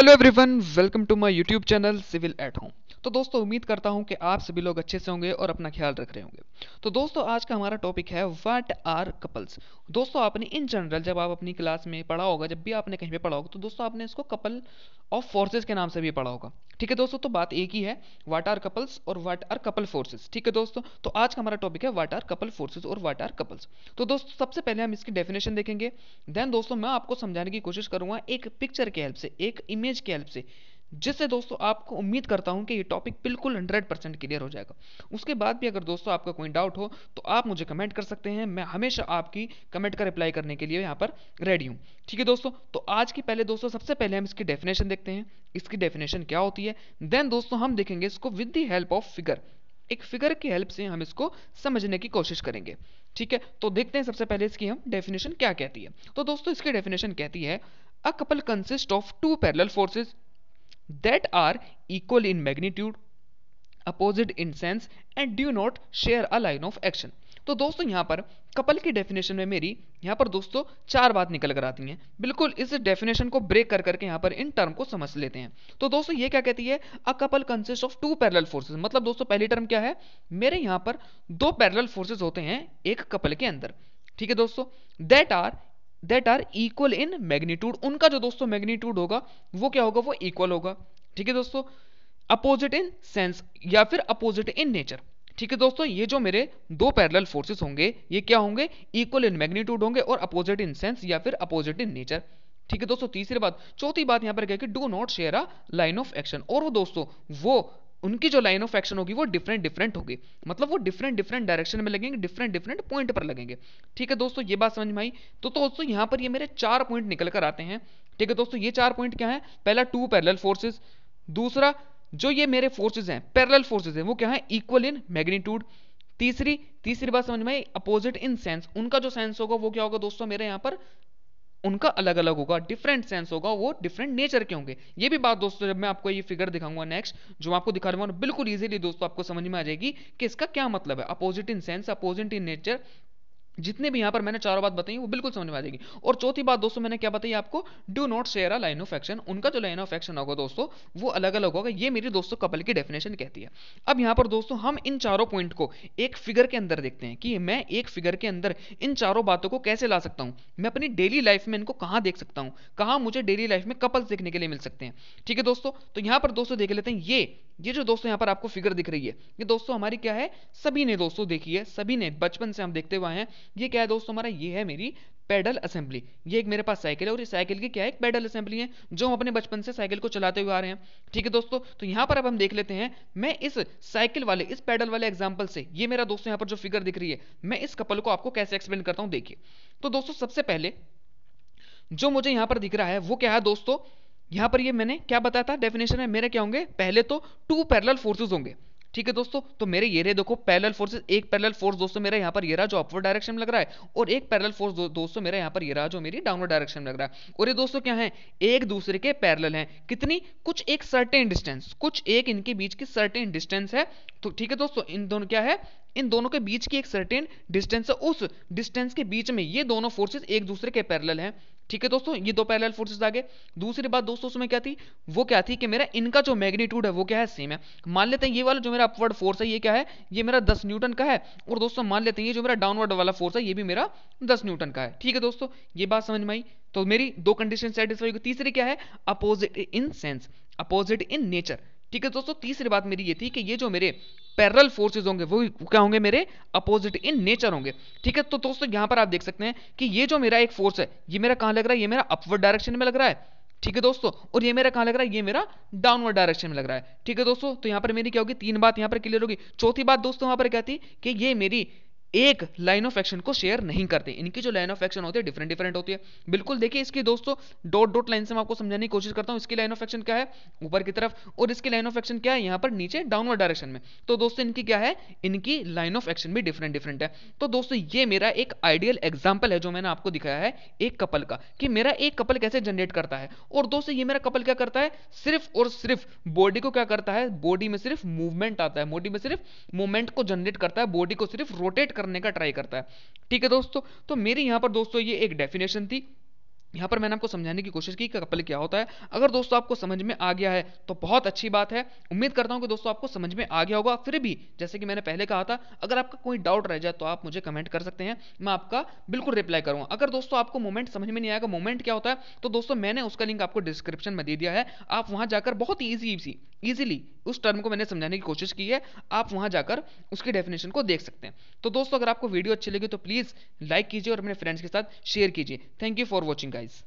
hello everyone welcome to my youtube channel civil at home तो दोस्तों उम्मीद करता हूँ कि आप सभी लोग अच्छे से होंगे और अपना ख्याल रख रहे होंगे तो दोस्तों आज का हमारा टॉपिक है व्हाट आर कपल्स दोस्तों आपने इन जनरल जब आप अपनी क्लास में पढ़ा होगा जब भी आपने कहीं पर पढ़ा होगा तो दोस्तों आपने इसको कपल ऑफ फोर्सेज के नाम से भी पढ़ा होगा ठीक है दोस्तों तो बात एक ही है वाट आर कपल्स और वाट आर कपल फोर्सेज ठीक है दोस्तों तो आज का हमारा टॉपिक है वाट आर कपल फोर्सेज और वाट आर कपल्स तो दोस्तों सबसे पहले हम इसकी डेफिनेशन देखेंगे देन दोस्तों मैं आपको समझाने की कोशिश करूंगा एक पिक्चर के हेल्प से एक इमेज के हेल्प से जिससे दोस्तों आपको उम्मीद करता हूं कि ये टॉपिक बिल्कुल 100 परसेंट क्लियर हो जाएगा उसके बाद भी अगर दोस्तों आपका कोई डाउट हो तो आप मुझे कमेंट कर सकते हैं मैं हमेशा आपकी कमेंट का रिप्लाई करने के लिए यहाँ पर रेडी हूँ ठीक है दोस्तों तो आज की पहले दोस्तों सबसे पहले हम इसकी डेफिनेशन देखते हैं इसकी डेफिनेशन क्या होती है देन दोस्तों हम देखेंगे इसको with the help of figure एक फिगर की हेल्प से हम इसको समझने की कोशिश करेंगे ठीक है तो देखते हैं सबसे पहले इसकी हम डेफिनेशन क्या कहती है तो दोस्तों इसकी डेफिनेशन कहती है a couple consist of two parallel forces that are equal in magnitude opposite in sense and do not share a line of action तो दोस्तों यहाँ पर कपल की डेफिनेशन में मेरी यहाँ पर दोस्तों चार बात निकल कर आती हैं बिल्कुल इस डेफिनेशन को ब्रेक कर करके यहाँ पर इन टर्म को समझ लेते हैं तो दोस्तों ये क्या कहती है a couple consist of two parallel forces मतलब दोस्तों पहली टर्म क्या है मेरे यहाँ पर दो पैरेलल फोर्सेस होते हैं एक कपल के अंदर ठीक है दोस्तों that are that are equal in magnitude उनका जो दोस्तों मैग्नीट्यूड होगा वो क्या होगा वो इक्वल होगा ठीक है दोस्तों अपोजिट इन सेंस या फिर अपोजिट इन नेचर ठीक है दोस्तों ये जो मेरे दो पैरेलल फोर्सेस होंगे ये क्या होंगे इक्वल इन मैग्नीट्यूड होंगे और अपोजिट इन सेंस या फिर अपोजिट इन नेचर ठीक है दोस्तों तीसरी बात चौथी बात यहां पर क्या कि do not share a line of action और वो दोस्तों वो उनकी जो लाइन ऑफ एक्शन होगी वो डिफरेंट डिफरेंट होगी मतलब वो डिफरेंट डिफरेंट डायरेक्शन में लगेंगे डिफरेंट डिफरेंट पॉइंट पर लगेंगे ठीक है दोस्तों ये बात समझ में आई तो दोस्तों यहाँ पर ये मेरे चार पॉइंट निकल कर आते हैं ठीक है दोस्तों ये चार पॉइंट क्या है पहला टू पैरल फोर्सेज दूसरा जो ये मेरे फोर्सेज हैं पैरल फोर्सेज हैं वो क्या है इक्वल इन मैग्नीट्यूड तीसरी तीसरी बात समझ में आई अपोजिट इन सेंस उनका जो सेंस होगा वो क्या होगा दोस्तों मेरे यहाँ पर उनका अलग अलग होगा डिफरेंट सेंस होगा वो डिफरेंट नेचर के होंगे ये भी बात दोस्तों जब मैं आपको ये फिगर दिखाऊंगा नेक्स्ट जो आपको दिखा रहा हूँ बिल्कुल ईजिली दोस्तों आपको समझ में आ जाएगी कि इसका क्या मतलब है opposite in sense opposite in nature जितने भी यहाँ पर मैंने चारों बात बताई वो बिल्कुल समझ में आ जाएगी और चौथी बात दोस्तों मैंने क्या बताई आपको do not share a line of action उनका जो लाइन ऑफ एक्शन होगा दोस्तों वो अलग अलग होगा ये मेरी दोस्तों कपल की डेफिनेशन कहती है अब यहां पर दोस्तों हम इन चारों पॉइंट को एक फिगर के अंदर देखते हैं कि मैं एक फिगर के अंदर इन चारों बातों को कैसे ला सकता हूँ मैं अपनी डेली लाइफ में इनको कहां देख सकता हूँ कहां मुझे डेली लाइफ में कपल्स देखने के लिए मिल सकते हैं ठीक है दोस्तों तो यहाँ पर दोस्तों देख लेते हैं ये ये जो दोस्तों यहाँ पर आपको फिगर दिख रही है ये दोस्तों हमारी क्या है सभी ने दोस्तों देखी है सभी ने बचपन से हम देखते हुए हैं ये क्या है दोस्तों हमारा ये है मेरी पैडल असेंबली ये एक मेरे पास साइकिल है और ये साइकिल की क्या है पैडल असेंबली है जो हम अपने बचपन से साइकिल को चलाते हुए आ रहे हैं ठीक है दोस्तों तो यहाँ पर अब हम देख लेते हैं मैं इस साइकिल वाले इस पैडल वाले एग्जांपल से ये मेरा दोस्तों यहाँ पर जो फिगर दिख रही है मैं इस कपल को आपको कैसे एक्सप्लेन करता हूँ देखिए तो दोस्तों सबसे पहले जो मुझे यहाँ पर दिख रहा है वो क्या है दोस्तों यहाँ पर ये मैंने क्या बताया था डेफिनेशन है मेरे क्या होंगे पहले तो टू पैरल फोर्सेज होंगे ठीक है दोस्तों तो मेरे ये रहे देखो पैरेलल फोर्सेस एक पैरेलल फोर्स दोस्तों मेरा यहाँ पर ये रहा जो अपवर्ड डायरेक्शन में लग रहा है और एक पैरेलल फोर्स दो, दोस्तों मेरा यहाँ पर ये रहा जो मेरी डाउनवर्ड डायरेक्शन में लग रहा है और ये दोस्तों क्या है एक दूसरे के पैरेलल हैं कितनी कुछ एक सर्टेन डिस्टेंस कुछ एक इनके बीच की सर्टेन डिस्टेंस है तो ठीक है दोस्तों इन दोनों क्या है इन दोनों के बीच की एक सर्टेन डिस्टेंस है उस डिस्टेंस के बीच में ये दोनों फोर्सेस एक दूसरे के पैरल हैं ठीक है दोस्तों ये दो पैरेलल फोर्सेस आ गए दूसरी बात दोस्तों उसमें क्या थी वो क्या थी कि मेरा इनका जो मैग्नीट्यूड है वो क्या है सेम है मान लेते हैं ये वाला जो मेरा अपवर्ड फोर्स है ये क्या है ये मेरा दस न्यूटन का है और दोस्तों मान लेते हैं ये जो मेरा डाउनवर्ड वाला फोर्स है ये भी मेरा दस न्यूटन का है ठीक है दोस्तों ये बात समझ में आई तो मेरी दो कंडीशन सेटिस्फाई हुई तीसरी क्या है opposite in sense opposite in nature ठीक है दोस्तों तीसरी बात मेरी ये थी कि ये जो मेरे पैरल फोर्सेज होंगे वो क्या होंगे मेरे अपोजिट इन नेचर होंगे ठीक है तो दोस्तों यहां पर आप देख सकते हैं कि ये जो मेरा एक फोर्स है ये मेरा कहां लग रहा है ये मेरा अपवर्ड डायरेक्शन में लग रहा है ठीक है दोस्तों और ये मेरा कहां लग रहा है ये मेरा डाउनवर्ड डायरेक्शन में लग रहा है ठीक है दोस्तों तो यहां पर मेरी क्या होगी तीन बात यहां पर क्लियर होगी चौथी बात दोस्तों यहां पर क्या थी कि ये मेरी एक लाइन ऑफ एक्शन को शेयर नहीं करते इनकी जो लाइन ऑफ एक्शन होती है डिफरेंट डिफरेंट होती है बिल्कुल देखिए इसकी दोस्तों डॉट डॉट लाइन से मैं आपको समझाने की कोशिश करता हूँ इसकी लाइन ऑफ एक्शन क्या है ऊपर की तरफ और इसकी लाइन ऑफ एक्शन क्या है यहाँ पर नीचे डाउनवर्ड डायरेक्शन में तो दोस्तों इनकी क्या है इनकी लाइन ऑफ एक्शन भी डिफरेंट डिफरेंट है तो दोस्तों ये मेरा एक आइडियल एग्जाम्पल है जो मैंने आपको दिखाया है एक कपल का कि मेरा एक कपल कैसे जनरेट करता है और दोस्तों ये मेरा कपल क्या करता है सिर्फ और सिर्फ बॉडी को क्या करता है बॉडी में सिर्फ मूवमेंट आता है बॉडी में सिर्फ मूवमेंट को जनरेट करता है बॉडी को सिर्फ रोटेट करने का ट्राई करता है ठीक है दोस्तों तो मेरी यहाँ पर दोस्तों ये एक डेफिनेशन थी यहाँ पर मैंने आपको समझाने की कोशिश की कि कपल क्या होता है अगर दोस्तों आपको समझ में आ गया है तो बहुत अच्छी बात है उम्मीद करता हूँ कि दोस्तों आपको समझ में आ गया होगा फिर भी जैसे कि मैंने पहले कहा था अगर आपका कोई डाउट रह जाए तो आप मुझे कमेंट कर सकते हैं मैं आपका बिल्कुल रिप्लाई करूँगा अगर दोस्तों आपको मोमेंट समझ में नहीं आएगा मोमेंट क्या होता है तो दोस्तों मैंने उसका लिंक आपको डिस्क्रिप्शन में दे दिया है आप वहाँ जाकर बहुत ईजी ईजी ईजिली उस टर्म को मैंने समझाने की कोशिश की है आप वहाँ जाकर उसकी डेफिनेशन को देख सकते हैं तो दोस्तों अगर आपको वीडियो अच्छी लगी तो प्लीज़ लाइक कीजिए और अपने फ्रेंड्स के साथ शेयर कीजिए thank you for watching guys